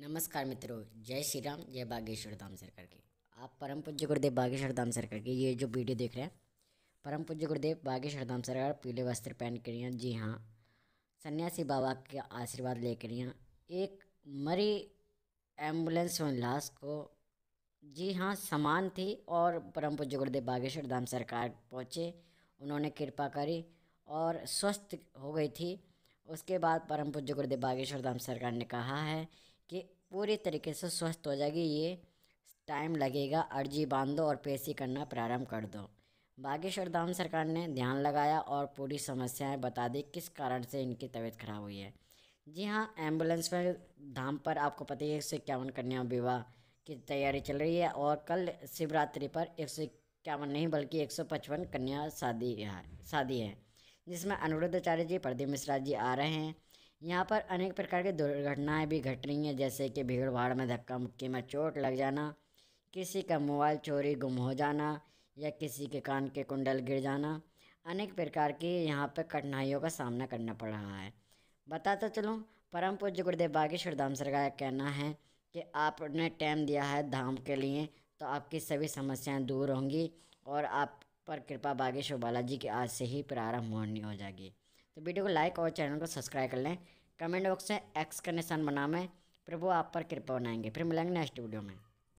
नमस्कार मित्रों जय श्री राम जय बागेश्वर धाम सरकार की आप परम पूज्य गुरुदेव बागेश्वर धाम सरकार की ये जो वीडियो देख रहे हैं परम पूज्य गुरुदेव बागेश्वर धाम सरकार पीले वस्त्र पहन कर रही हैं जी हाँ सन्यासी बाबा के आशीर्वाद लेकर रही हैं एक मरी एम्बुलेंस वन लाश को जी हाँ समान थी और परम पूज्य गुरुदेव बागेश्वर धाम सरकार पहुँचे उन्होंने कृपा करी और स्वस्थ हो गई थी उसके बाद परम पूज्य गुरुदेव बागेश्वर धाम सरकार ने कहा है कि पूरी तरीके से स्वस्थ हो जाएगी ये टाइम लगेगा अर्जी बांधो और पेशी करना प्रारंभ कर दो बागेश्वर धाम सरकार ने ध्यान लगाया और पूरी समस्याएं बता दी किस कारण से इनकी तबीयत खराब हुई है जी हाँ एम्बुलेंस में धाम पर आपको पता ही है एक सौ इक्यावन कन्या विवाह की तैयारी चल रही है और कल शिवरात्रि पर एक सौ इक्यावन नहीं बल्कि एक सौ पचपन कन्या शादी शादी है जिसमें अनिरुद्धाचार्य जी प्रदीप मिश्रा जी आ रहे हैं यहाँ पर अनेक प्रकार की दुर्घटनाएं भी घट रही हैं जैसे कि भीड़ भाड़ में धक्का मुक्की में चोट लग जाना किसी का मोबाइल चोरी गुम हो जाना या किसी के कान के कुंडल गिर जाना अनेक प्रकार की यहाँ पर कठिनाइयों का सामना करना पड़ रहा है बताता तो चलूँ परम पूज्य गुरुदेव बागेश्वर धाम सरकार का कहना है कि आपने टाइम दिया है धाम के लिए तो आपकी सभी समस्याएं दूर होंगी और आप पर कृपा बागेश्वर बालाजी की आज से ही प्रारंभ होनी हो जाएगी तो वीडियो को लाइक और चैनल को सब्सक्राइब कर लें कमेंट बॉक्स में एक्स का निशान बनामें प्रभु आप पर कृपा बनाएंगे फिर मिलेंगे नेक्स्ट वीडियो में